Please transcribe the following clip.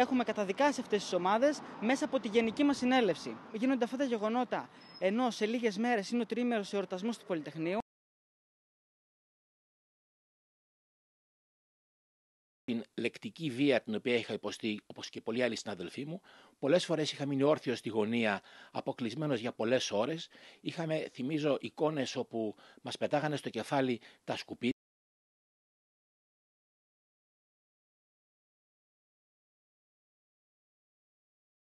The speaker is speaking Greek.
έχουμε καταδικάσει αυτές τις ομάδες μέσα από τη γενική μας συνέλευση. Γίνονται αυτά τα γεγονότα ενώ σε λίγες μέρες είναι ο τρίμερος εορτασμός του Πολυτεχνείου. την λεκτική βία την οποία είχα υποστεί, όπως και πολλοί άλλοι συναδελφοί μου, πολλές φορές είχα μείνει όρθιος στη γωνία, αποκλεισμένος για πολλές ώρες. Είχαμε, θυμίζω, εικόνες όπου μας πετάγανε στο κεφάλι τα σκουπίδια.